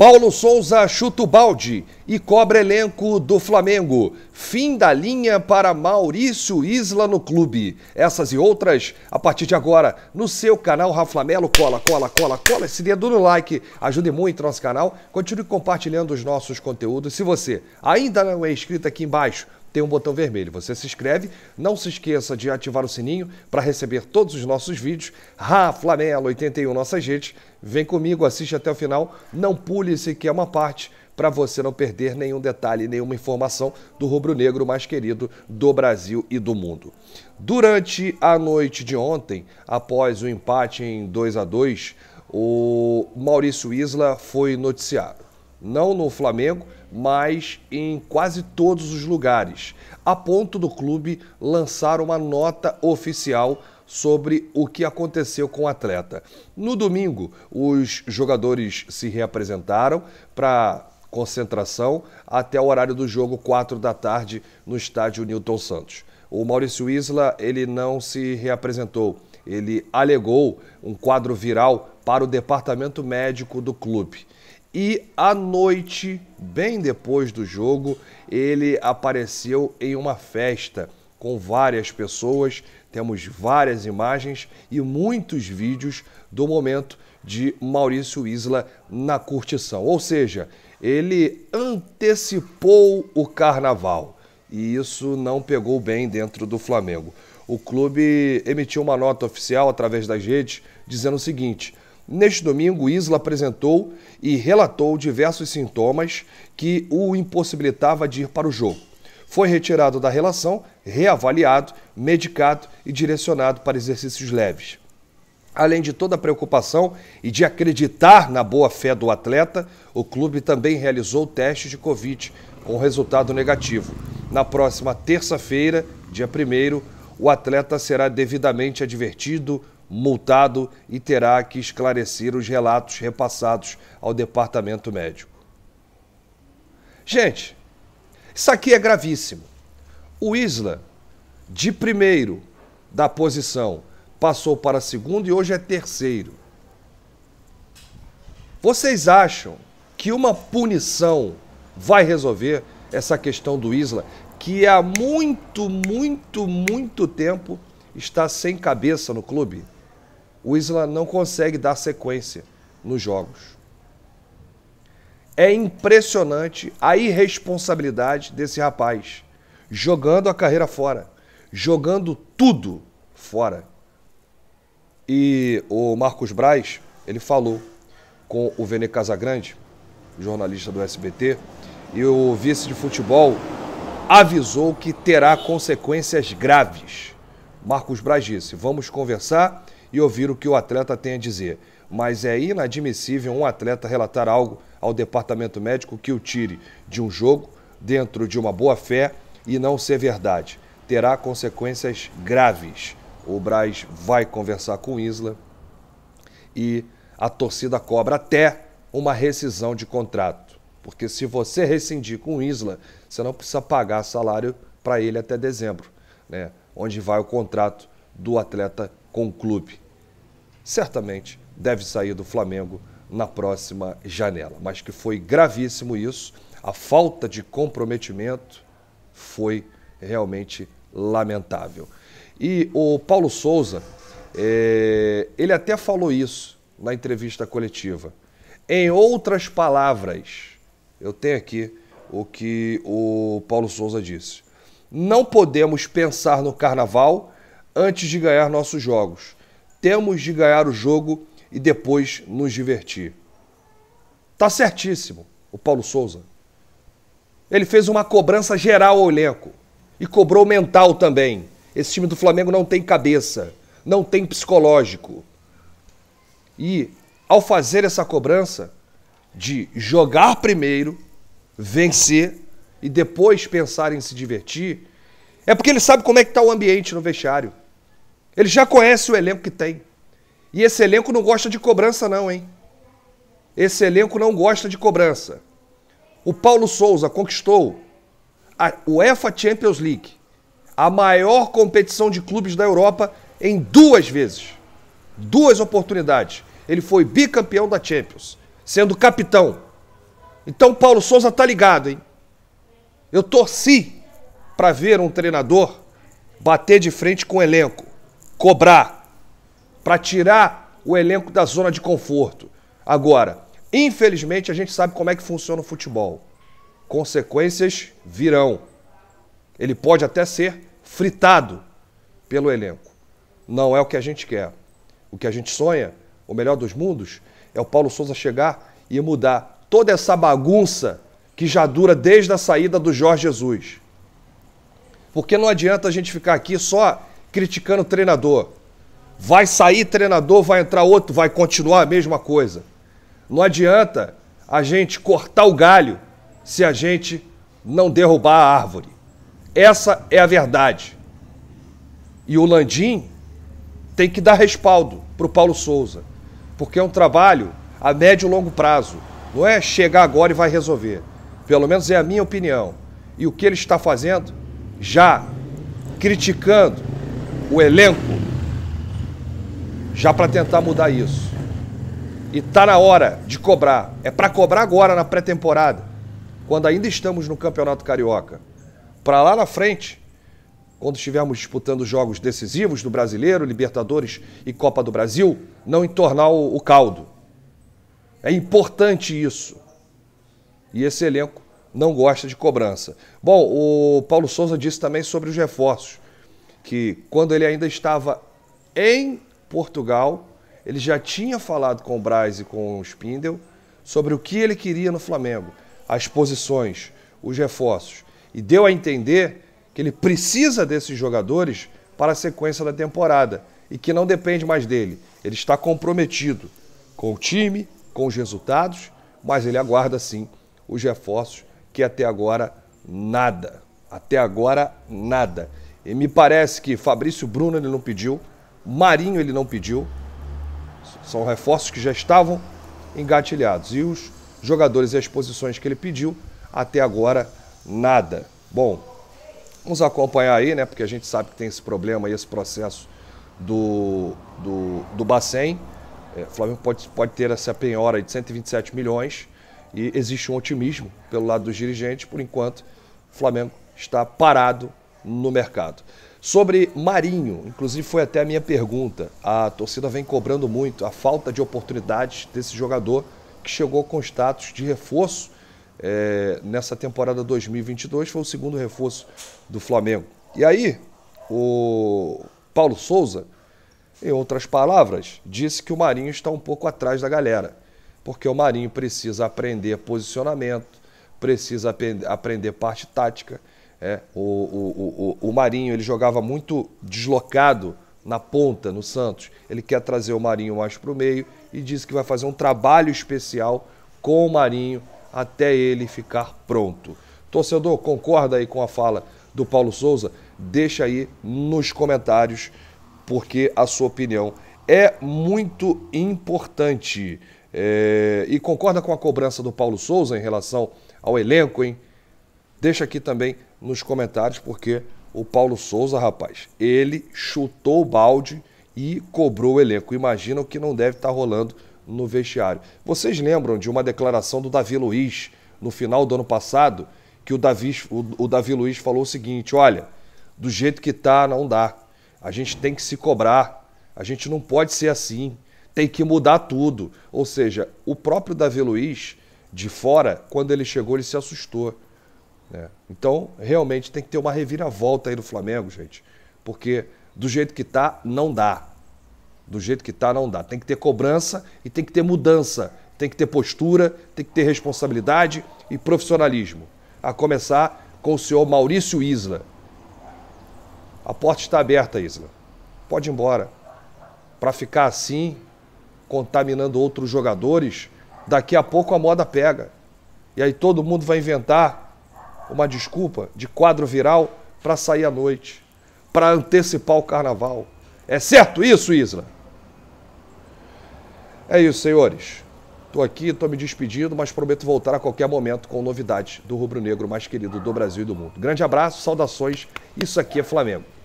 Paulo Souza chuta o balde e cobra elenco do Flamengo. Fim da linha para Maurício Isla no clube. Essas e outras a partir de agora no seu canal Raflamelo. Cola, cola, cola, cola esse dedo no like. Ajude muito nosso canal. Continue compartilhando os nossos conteúdos. Se você ainda não é inscrito aqui embaixo, tem um botão vermelho. Você se inscreve, não se esqueça de ativar o sininho para receber todos os nossos vídeos. Ra flamengo 81 nossa gente Vem comigo, assiste até o final, não pule esse que é uma parte para você não perder nenhum detalhe, nenhuma informação do rubro-negro mais querido do Brasil e do mundo. Durante a noite de ontem, após o empate em 2 a 2, o Maurício Isla foi noticiado. Não no Flamengo, mas em quase todos os lugares, a ponto do clube lançar uma nota oficial sobre o que aconteceu com o atleta. No domingo, os jogadores se reapresentaram para concentração até o horário do jogo, 4 da tarde, no estádio Newton Santos. O Maurício Isla, ele não se reapresentou. Ele alegou um quadro viral para o departamento médico do clube. E à noite, bem depois do jogo, ele apareceu em uma festa com várias pessoas. Temos várias imagens e muitos vídeos do momento de Maurício Isla na curtição. Ou seja, ele antecipou o carnaval e isso não pegou bem dentro do Flamengo. O clube emitiu uma nota oficial através das redes dizendo o seguinte: Neste domingo, Isla apresentou e relatou diversos sintomas que o impossibilitava de ir para o jogo. Foi retirado da relação, reavaliado, medicado e direcionado para exercícios leves. Além de toda a preocupação e de acreditar na boa fé do atleta, o clube também realizou testes de Covid com resultado negativo. Na próxima terça-feira, dia 1, o atleta será devidamente advertido multado e terá que esclarecer os relatos repassados ao departamento médico. Gente, isso aqui é gravíssimo. O Isla, de primeiro da posição, passou para segundo e hoje é terceiro. Vocês acham que uma punição vai resolver essa questão do Isla, que há muito, muito, muito tempo está sem cabeça no clube? o Isla não consegue dar sequência nos jogos. É impressionante a irresponsabilidade desse rapaz, jogando a carreira fora, jogando tudo fora. E o Marcos Braz, ele falou com o Vene Casagrande, jornalista do SBT, e o vice de futebol avisou que terá consequências graves. Marcos Braz disse: "Vamos conversar e ouvir o que o atleta tem a dizer. Mas é inadmissível um atleta relatar algo ao departamento médico que o tire de um jogo, dentro de uma boa fé e não ser verdade. Terá consequências graves. O Braz vai conversar com o Isla e a torcida cobra até uma rescisão de contrato. Porque se você rescindir com o Isla, você não precisa pagar salário para ele até dezembro, né? onde vai o contrato do atleta com o clube. Certamente deve sair do Flamengo na próxima janela, mas que foi gravíssimo isso, a falta de comprometimento foi realmente lamentável. E o Paulo Souza, é, ele até falou isso na entrevista coletiva. Em outras palavras, eu tenho aqui o que o Paulo Souza disse. Não podemos pensar no carnaval antes de ganhar nossos jogos. Temos de ganhar o jogo e depois nos divertir. Tá certíssimo o Paulo Souza. Ele fez uma cobrança geral ao elenco e cobrou mental também. Esse time do Flamengo não tem cabeça, não tem psicológico. E ao fazer essa cobrança de jogar primeiro, vencer e depois pensar em se divertir, é porque ele sabe como é que está o ambiente no vestiário. Ele já conhece o elenco que tem. E esse elenco não gosta de cobrança, não, hein? Esse elenco não gosta de cobrança. O Paulo Souza conquistou a UEFA Champions League, a maior competição de clubes da Europa, em duas vezes. Duas oportunidades. Ele foi bicampeão da Champions, sendo capitão. Então Paulo Souza tá ligado, hein? Eu torci para ver um treinador bater de frente com o elenco cobrar para tirar o elenco da zona de conforto. Agora, infelizmente, a gente sabe como é que funciona o futebol. Consequências virão. Ele pode até ser fritado pelo elenco. Não é o que a gente quer. O que a gente sonha, o melhor dos mundos, é o Paulo Souza chegar e mudar toda essa bagunça que já dura desde a saída do Jorge Jesus. Porque não adianta a gente ficar aqui só criticando o treinador. Vai sair treinador, vai entrar outro, vai continuar a mesma coisa. Não adianta a gente cortar o galho se a gente não derrubar a árvore. Essa é a verdade. E o Landim tem que dar respaldo para o Paulo Souza, porque é um trabalho a médio e longo prazo. Não é chegar agora e vai resolver. Pelo menos é a minha opinião. E o que ele está fazendo, já criticando, o elenco já para tentar mudar isso. E tá na hora de cobrar. É para cobrar agora na pré-temporada, quando ainda estamos no Campeonato Carioca. Para lá na frente, quando estivermos disputando jogos decisivos do Brasileiro, Libertadores e Copa do Brasil, não entornar o, o caldo. É importante isso. E esse elenco não gosta de cobrança. Bom, o Paulo Souza disse também sobre os reforços que quando ele ainda estava em Portugal, ele já tinha falado com o Braz e com o Spindel sobre o que ele queria no Flamengo, as posições, os reforços. E deu a entender que ele precisa desses jogadores para a sequência da temporada e que não depende mais dele. Ele está comprometido com o time, com os resultados, mas ele aguarda sim os reforços que até agora nada. Até agora nada. E me parece que Fabrício Bruno ele não pediu, Marinho ele não pediu. São reforços que já estavam engatilhados. E os jogadores e as posições que ele pediu, até agora, nada. Bom, vamos acompanhar aí, né? Porque a gente sabe que tem esse problema e esse processo do, do, do Bacen. É, Flamengo pode, pode ter essa penhora de 127 milhões e existe um otimismo pelo lado dos dirigentes. Por enquanto, o Flamengo está parado no mercado. Sobre Marinho, inclusive foi até a minha pergunta. A torcida vem cobrando muito a falta de oportunidades desse jogador que chegou com status de reforço é, nessa temporada 2022, foi o segundo reforço do Flamengo. E aí, o Paulo Souza, em outras palavras, disse que o Marinho está um pouco atrás da galera, porque o Marinho precisa aprender posicionamento, precisa aprender parte tática é, o, o, o, o Marinho ele jogava muito deslocado na ponta no Santos. Ele quer trazer o Marinho mais para o meio e disse que vai fazer um trabalho especial com o Marinho até ele ficar pronto. Torcedor, concorda aí com a fala do Paulo Souza? Deixa aí nos comentários, porque a sua opinião é muito importante. É... E concorda com a cobrança do Paulo Souza em relação ao elenco, hein? Deixa aqui também nos comentários, porque o Paulo Souza, rapaz, ele chutou o balde e cobrou o elenco. Imagina o que não deve estar tá rolando no vestiário. Vocês lembram de uma declaração do Davi Luiz no final do ano passado, que o Davi, o, o Davi Luiz falou o seguinte: olha, do jeito que tá, não dá. A gente tem que se cobrar, a gente não pode ser assim, tem que mudar tudo. Ou seja, o próprio Davi Luiz, de fora, quando ele chegou, ele se assustou. É. Então, realmente tem que ter uma reviravolta aí do Flamengo, gente. Porque do jeito que tá, não dá. Do jeito que tá, não dá. Tem que ter cobrança e tem que ter mudança. Tem que ter postura, tem que ter responsabilidade e profissionalismo. A começar com o senhor Maurício Isla. A porta está aberta, Isla. Pode ir embora. Para ficar assim, contaminando outros jogadores, daqui a pouco a moda pega. E aí todo mundo vai inventar uma desculpa de quadro viral para sair à noite, para antecipar o carnaval. É certo isso, Isla? É isso, senhores. Estou aqui, estou me despedindo, mas prometo voltar a qualquer momento com novidades do rubro-negro mais querido do Brasil e do mundo. Grande abraço, saudações. Isso aqui é Flamengo.